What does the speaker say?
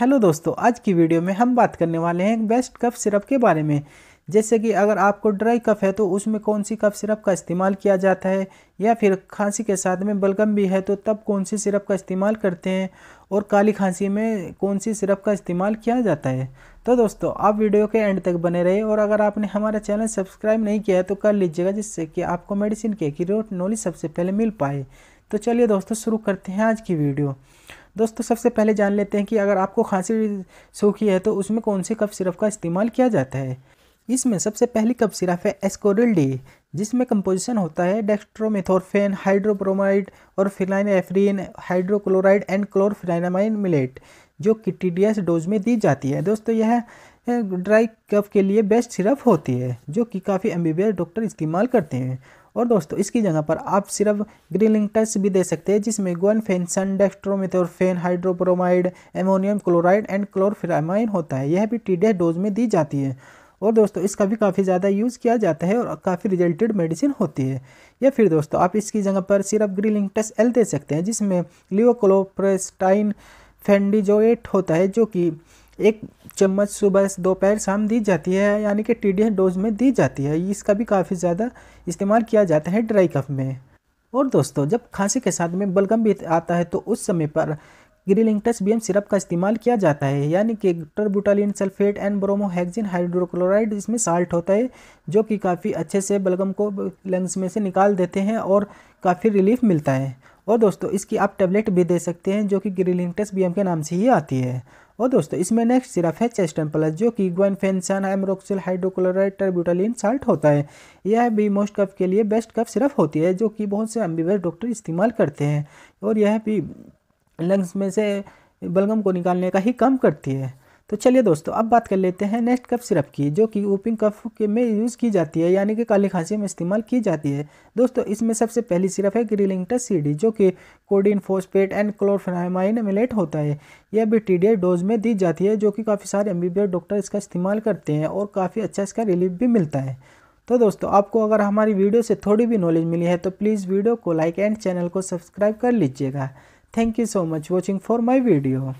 hello दोस्तों आज की वीडियो में हम बात करने वाले हैं बेस्ट कफ सिरप के बारे में जैसे कि अगर आपको ड्राई कफ है तो उसमें कौन सी कफ सिरप का इस्तेमाल किया जाता है या फिर खांसी के साथ में बलगम भी है तो तब कौन सी सिरप का इस्तेमाल करते हैं और काली खांसी में कौन सी सिरप का इस्तेमाल किया जाता है तो दोस्तों आप वीडियो के एंड तक बने रहे और अगर आपने हमारा चैनल सब्सक्राइब नहीं किया है तो कर लीजिएगा जिससे कि आपको मेडिसिन के रोट नॉलेज सबसे पहले मिल पाए तो चलिए दोस्तों शुरू करते हैं आज की वीडियो दोस्तों सबसे पहले जान लेते हैं कि अगर आपको खांसी सूखी है तो उसमें कौन से कफ सिरप का इस्तेमाल किया जाता है इसमें सबसे पहली कफ सिरप है एस्कोरिल डी जिसमें कंपोजिशन होता है डेक्स्ट्रोमेथोरफेन हाइड्रोब्रोमाइड और phenylephrine hydrochloride and chlorpheniramine maleate जो कि टी डोज में दी जाती है दोस्तों यह ड्राई कफ के लिए बेस्ट सिरप होती है जो कि काफ़ी एम डॉक्टर इस्तेमाल करते हैं और दोस्तों इसकी जगह पर आप सिर्फ ग्रिलिंग टच भी दे सकते हैं जिसमें गोनफेनसन फेन hydrobromide ammonium chloride and chlorpheniramine होता है यह भी टी डोज में दी जाती है और दोस्तों इसका भी काफ़ी ज़्यादा यूज़ किया जाता है और काफ़ी रिजल्टेड मेडिसिन होती है या फिर दोस्तों आप इसकी जगह पर सिर्फ ग्रिलिंग टस एल दे सकते हैं जिसमें लियोक्लोप्रेस्टाइन फेंडिजोएट होता है जो कि एक चम्मच सुबह दोपहर शाम दी जाती है यानी कि टी डोज में दी जाती है इसका भी काफ़ी ज़्यादा इस्तेमाल किया जाता है ड्राई कफ में और दोस्तों जब खांसी के साथ में बलगम भी आता है तो उस समय पर ग्रीलिंगटस बीएम सिरप का इस्तेमाल किया जाता है यानी कि terbutaline sulphate and bromhexine hydrochloride इसमें साल्ट होता है जो कि काफ़ी अच्छे से बलगम को लंग्स में से निकाल देते हैं और काफ़ी रिलीफ मिलता है और दोस्तों इसकी आप टेबलेट भी दे सकते हैं जो कि ग्रिलिंगटस बी के नाम से ही आती है और दोस्तों इसमें नेक्स्ट सिर्फ है चेस्टन प्लस जो कि फेंसन एमरोक्सिल हाइड्रोक्लोराइड टर्ब्यूटालिन साल्ट होता है यह भी मोस्ट कफ के लिए बेस्ट कफ सिर्फ होती है जो कि बहुत से एम्बीबस डॉक्टर इस्तेमाल करते हैं और यह भी लंग्स में से बलगम को निकालने का ही काम करती है तो चलिए दोस्तों अब बात कर लेते हैं नेक्स्ट कफ सिरप की जो कि ओपिंग कफ के में यूज़ की जाती है यानी कि काली खांसी में इस्तेमाल की जाती है दोस्तों इसमें सबसे पहली सिरप है ग्रिलिंगटा सीडी जो कि codeine phosphate and chlorpheniramine maleate होता है यह भी टी डोज में दी जाती है जो कि काफ़ी सारे एम डॉक्टर इसका इस्तेमाल करते हैं और काफ़ी अच्छा इसका रिलीफ भी मिलता है तो दोस्तों आपको अगर हमारी वीडियो से थोड़ी भी नॉलेज मिली है तो प्लीज़ वीडियो को लाइक एंड चैनल को सब्सक्राइब कर लीजिएगा thank you so much watching for my video